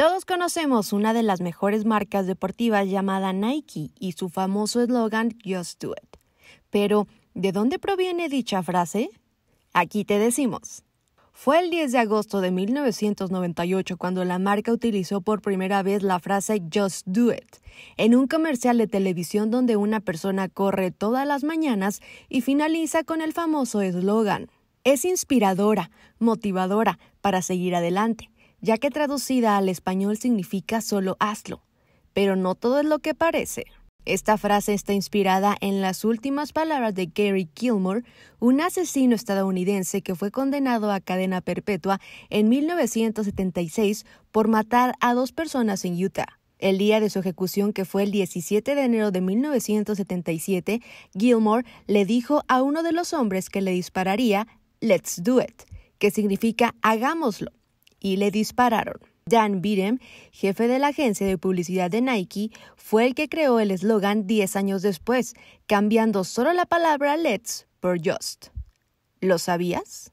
Todos conocemos una de las mejores marcas deportivas llamada Nike y su famoso eslogan Just Do It. Pero, ¿de dónde proviene dicha frase? Aquí te decimos. Fue el 10 de agosto de 1998 cuando la marca utilizó por primera vez la frase Just Do It en un comercial de televisión donde una persona corre todas las mañanas y finaliza con el famoso eslogan. Es inspiradora, motivadora para seguir adelante ya que traducida al español significa solo hazlo, pero no todo es lo que parece. Esta frase está inspirada en las últimas palabras de Gary Gilmore, un asesino estadounidense que fue condenado a cadena perpetua en 1976 por matar a dos personas en Utah. El día de su ejecución, que fue el 17 de enero de 1977, Gilmore le dijo a uno de los hombres que le dispararía, Let's do it, que significa hagámoslo y le dispararon. Dan Birem, jefe de la agencia de publicidad de Nike, fue el que creó el eslogan 10 años después, cambiando solo la palabra Let's por Just. ¿Lo sabías?